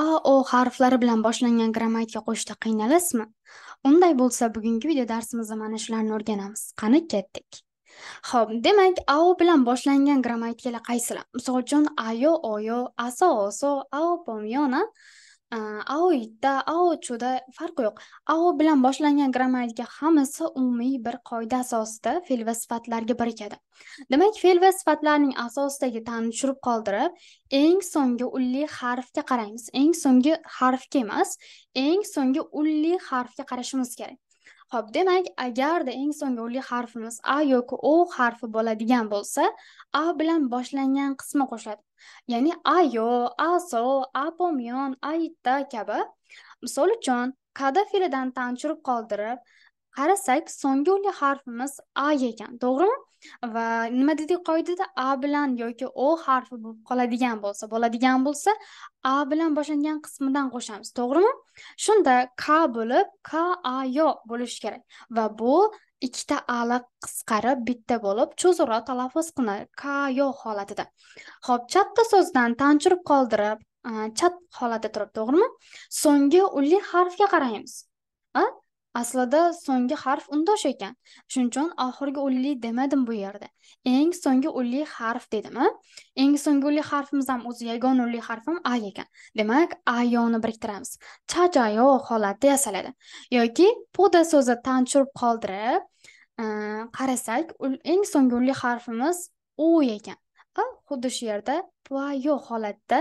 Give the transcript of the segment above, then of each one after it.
a o harflari bilan boshlangan grammatika qo'shishda qiynalasizmi unday bo'lsa bugungi video darsimizda mana shularni o'rganamiz qani ketdik ho'p demak ao bilan boshlangan grammatikalar qaysilar misol uchun ayo oyo aso oso ao pomyona ao ao chuda farqi yo'q ao bilan boshlangan grammatika hammasi umumiy bir qoida asosida fe'l va sifatlarga birikadi demak fe'l va sifatlarning asosidagi ta'mni tushirib qoldirib eng so'nggi ulli harfga qaraymiz eng so'nggi harfga emas eng so'nggi ulli harfga qarashimiz kerak ho'p demak agarda eng so'nggi o'nlik harfimiz a yoki o harfi bo'ladigan bo'lsa a bilan boshlangan qismi qo'shiladi ya'ni ayo aso apomyon aitta kabi misol uchun kada filidan tanchirib qoldirib qarasak so'nggi o'nlik harfimiz a ekan to'g'rimi va nima dedik qoidada a bilan yoki o harfi bo'lib qoladigan bo'lsa bo'ladigan bo'lsa a bilan boshlangan qismidan qo'shamiz to'g'rimi shunda k bo'lib k a yo bo'lishi kerak va bu ikkita ali qisqarib bitta bo'lib cho'zilroq talaffuz qilinadi ka yo holatida ho'p chatta so'zdan tanchirib qoldirib chat holatda turib to'g'rimi so'nggi unli harfga qaraymiz aslida so'nggi harf undosh ekan shuning uchun oxirgi o'nlik demadim bu yerda eng so'nggi o'nlik harf dedim a eng so'nggi o'nlik harfimiz ham o'zi yagona o'nlik harfim a ekan demak a yoni biriktiramiz chachayo holatda yasaladi yoki poda so'zi tanchurib qoldirib e, qarasak eng so'nggi o'nlik harfimiz u ekan xuddi shu yerda yo holatda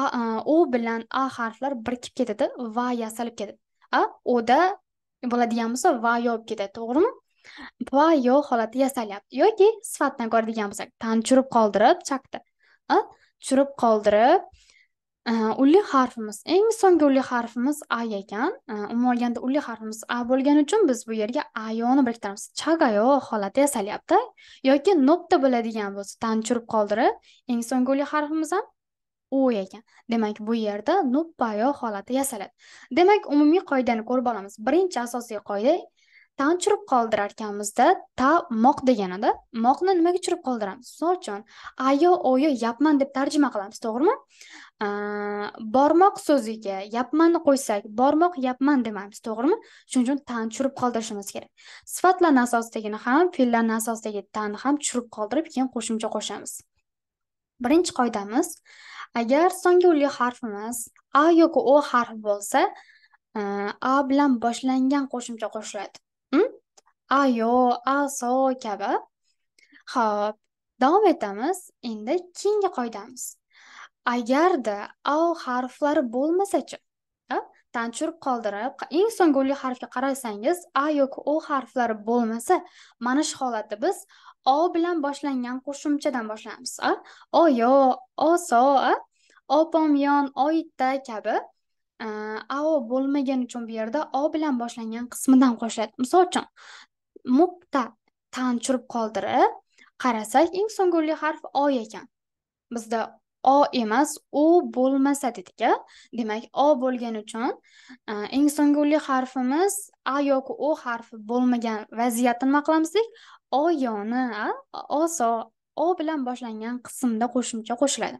a, e, bilan a harflar birikib ketadi va yasalib ketadi a oda bo'ladigan bo'lsa va yo bo'lib ketadi to'g'rimi va yo holati yasalyapti yoki sifatdan ko'radigan bo'lsak tani tushirib qoldirib chakdi tushirib qoldirib ulli e, harfimiz eng so'nggi ulli harfimiz a ekan e, umuman olganda ulli harfimiz a bo'lgani uchun biz bu yerga ayoni biriktiramiz chagayo holati yasalyapti yoki nopta bo'ladigan bo'lsa tani tushirib qoldirib eng so'nggi ulli harfimiz ham u ekan demak bu yerda nuppayo holati yasaladi demak umumiy qoidani ko'rib olamiz birinchi asosiy qoida tan churib qoldirarkanmizda ta moq deganida moqni nimaga churib qoldiramiz misol uchun ayo oyo yapman deb tarjima qilamiz to'g'rimi bormoq so'ziga yapmanni qo'ysak bormoq yapman demaymiz to'g'rimi shuning uchun tan tushirib qoldirishimiz kerak sifatlarni asosidagini ham fe'llarni asosidagi tanni ham tushirib qoldirib keyin qo'shimcha qo'shamiz birinchi qoidamiz agar so'nggi harfimiz a yoki o harfi bo'lsa e, a bilan boshlangan qo'shimcha qo'shiladi ayo aso kabi ho'p davom etamiz endi keyingi qoidamiz agarda a harflari bo'lmasachi tanchur tushirib qoldirib eng so'nggi o'nli harfga qarasangiz a yoki o harflari bo'lmasa mana shu holatda biz o bilan boshlangan qo'shimchadan boshlaymiz a oyo oso opomyon oyitta kabi ao bo'lmagani uchun bu yerda o bilan boshlangan qismidan qo'shiladi misol uchun muqta tan tushirib qoldirib qarasak eng so'nggi o'nli harf o ekan bizda o emas u bo'lmasa dedik a demak o bo'lgani uchun e, eng so'nggi uli harfimiz a yoki o harfi bo'lmagan vaziyatni nima qilamiz dedik o yoni oso o bilan boshlangan qismda qo'shimcha qo'shiladi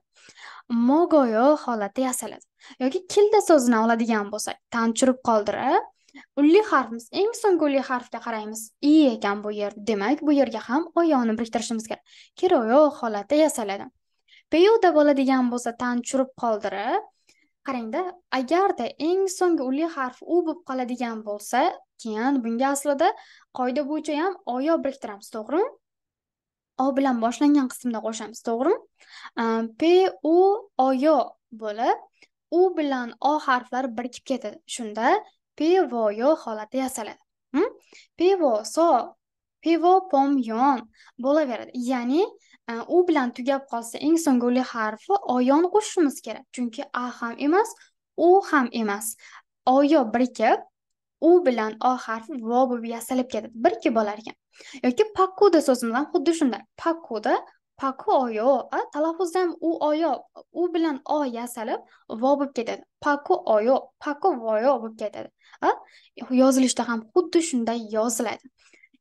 mogoyo holatda yasaladi yoki kilda so'zini oladigan bo'lsak tanchurib qoldira ulli harfimiz eng so'nggi ulli harfga qaraymiz i ekan bu yer demak bu yerga ham o yoni biriktirishimiz kerak keroyo holatda yasaladi behuda bo'ladigan bo'lsa tan tushirib qoldirib qarangda agarda eng so'nggi uli harf u bo'lib qoladigan bo'lsa keyin bunga aslida qoida bo'yicha ham oyo biriktiramiz to'g'rimi o bilan boshlangan qismda qo'shamiz to'g'rimi p u oyo bo'lib u bilan o harflari birikib ketadi shunda pevoyo holati yasaladi hm? pevo so pivo pomyon bo'laveradi ya'ni u bilan tugab qolsa eng so'nggi o'lik harfi oyon qo'shishimiz kerak chunki a ham emas u ham emas oyo birikib u bilan o harfi vo bo'lib yasalib ketadi birikib bo'lar ekan yoki pakuda so'zi bilan xuddi shunday pakuda paku oyo talaffuzda ham u oyo u bilan o yasalib vo bo'lib ketadi paku oyo paku voyo bo'lib ketadi yozilishda ham xuddi shunday yoziladi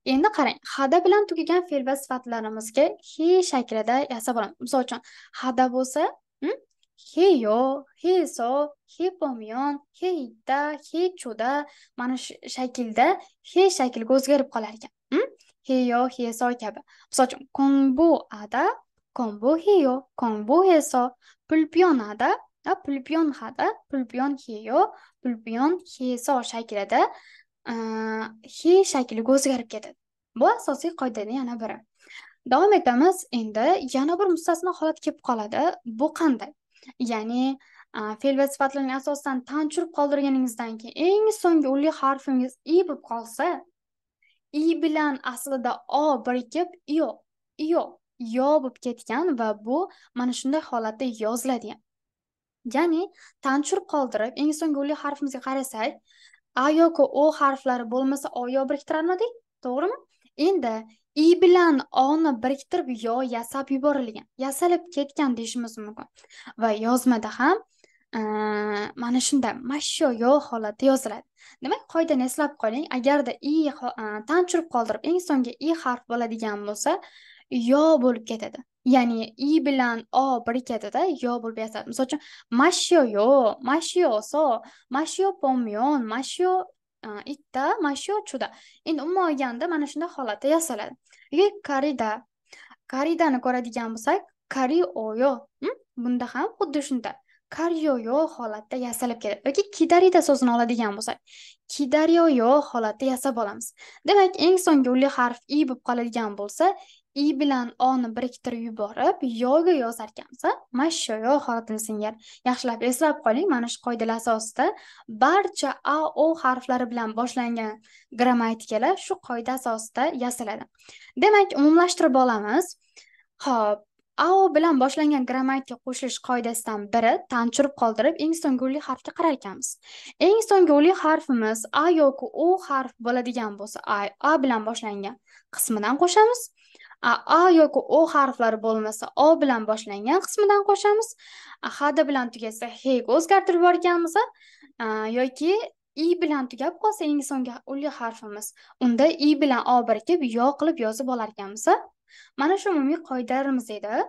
endi qarang hada bilan tugagan fe'l va sifatlarimizga he shaklida yasab olamiz misol uchun hada bo'lsa yo so heyo he hepomyon he chuda mana shu shaklda he shaklga o'zgarib qolar ekan yo he so kabi misol uchun konbu ada konbu yo konbu so pulpyon ada pulpyon hada yo pulpyon he so shaklida xi shakliga o'zgarib ketadi bu asosiy qoidaning yana biri davom etamiz endi yana bir mustasno holat kelib qoladi bu qanday ya'ni fe'l va sifatlarning asosan tan qoldirganingizdan keyin eng so'nggi unli harfingiz i bo'lib qolsa i bilan aslida o birikib yo yo yo bo'lib ketgan va bu mana shunday holatda yoziladigan ya'ni tan qoldirib eng so'nggi unli harfimizga qarasak a yoki o harflari bo'lmasa o yo biriktirarmidik to'g'rimi endi i bilan oni biriktirib yo yasab yuborilgan yasalib ketgan deyishimiz mumkin va yozmada ham mana shunda mashyo yo holatda yoziladi demak qoidani eslab qoling agarda i tan tushirib qoldirib eng so'nggi i harf bo'ladigan bo'lsa yo bo'lib ketadi ya'ni i bilan o birikadida yo bo'lib yotadi misol uchun mashyo yo mashyo so mashyo pomyon mashyo itta mashyo chuda endi umuman olganda mana shunday holatda yasaladi yoki karida karidani ko'radigan bo'lsak kari oyo bunda ham xuddi shunday karyoyo holatda yasalib keladi yoki kidarida so'zini oladigan bo'lsak kidaryoyo holatda yasab olamiz demak eng so'nggi uli harf i bo'lib qoladigan bo'lsa i bilan oni biriktirib yuborib yoga yozar ekanmiz mana shu joyi oxiratini singari yaxshilab eslab qoling mana shu qoidalar asosida barcha a o harflari bilan boshlangan grammatikalar shu qoida asosida yasaladi demak umumlashtirib olamiz ho'p o bilan boshlangan grammatika qo'shilish qoidasidan biri tanchurib qoldirib eng so'nggi o'nlik harfga qarar ekanmiz eng so'nggi o'nlik harfimiz a yoki u harf bo'ladigan bo'lsa a bilan boshlangan qismidan qo'shamiz a a yoki o harflari bo'lmasa o bilan boshlangan qismidan qo'shamiz hada bilan tugasa hega o'zgartirib yuborganmiz yoki i bilan tugab qolsa eng so'nggi uli harfimiz unda i bilan o birikib yo qilib yozib olar ekanmiz mana shu umumiy qoidalarimiz edi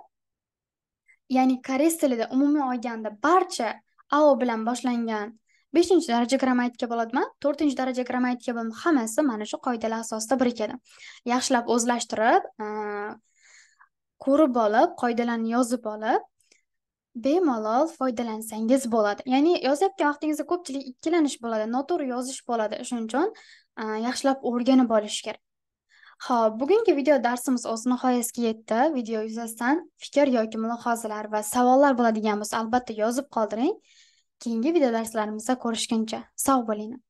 ya'ni koreys tilida umumiy olganda barcha ao bilan boshlangan beshinchi daraja grammatika bo'ladimi to'rtinchi daraja grammatika bo'ladimi hammasi mana shu qoidalar asosida birikadi yaxshilab o'zlashtirib e, ko'rib olib qoidalarni yozib olib bemalol foydalansangiz bo'ladi ya'ni yozayotgan vaqtingizda ko'pchilik ikkilanish bo'ladi noto'g'ri yozish bo'ladi shuning uchun e, yaxshilab o'rganib olish kerak ho'p bugungi video darsimiz o'z nihoyasiga yetdi video yuzasidan fikr yoki mulohazalar va savollar bo'ladigan bo'lsa albatta yozib qoldiring keyingi video darslarimizda ko'rishguncha sog' bo'linglar